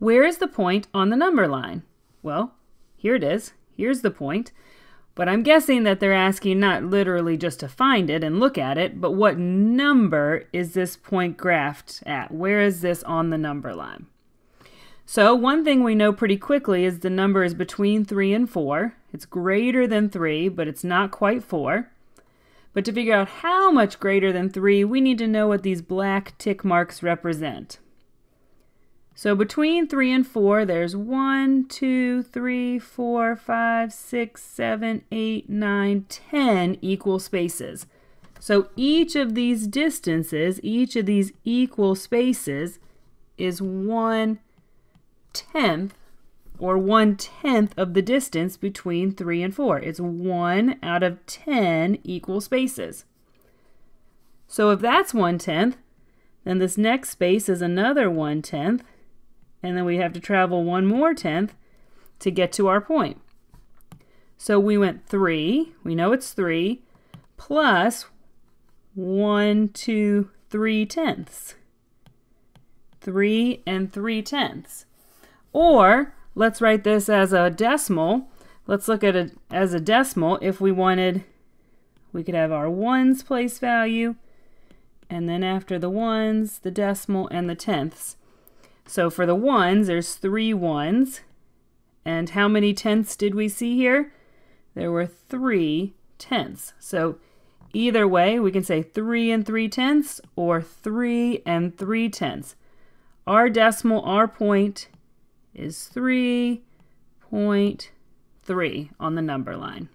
Where is the point on the number line? Well, here it is. Here's the point. But I'm guessing that they're asking not literally just to find it and look at it, but what number is this point graphed at? Where is this on the number line? So one thing we know pretty quickly is the number is between 3 and 4. It's greater than 3, but it's not quite 4. But to figure out how much greater than 3, we need to know what these black tick marks represent. So between 3 and 4, there's 1, 2, 3, 4, 5, 6, 7, 8, 9, 10 equal spaces. So each of these distances, each of these equal spaces is 1 tenth or 1 tenth of the distance between 3 and 4. It's 1 out of 10 equal spaces. So if that's 1 tenth, then this next space is another 1 tenth and then we have to travel one more tenth to get to our point. So we went 3, we know it's 3, plus 1, 2, 3 tenths. 3 and 3 tenths. Or let's write this as a decimal. Let's look at it as a decimal. If we wanted, we could have our ones place value, and then after the ones, the decimal, and the tenths. So for the ones, there's three ones. And how many tenths did we see here? There were three tenths. So either way, we can say three and three tenths or three and three tenths. Our decimal, our point, is 3.3 on the number line.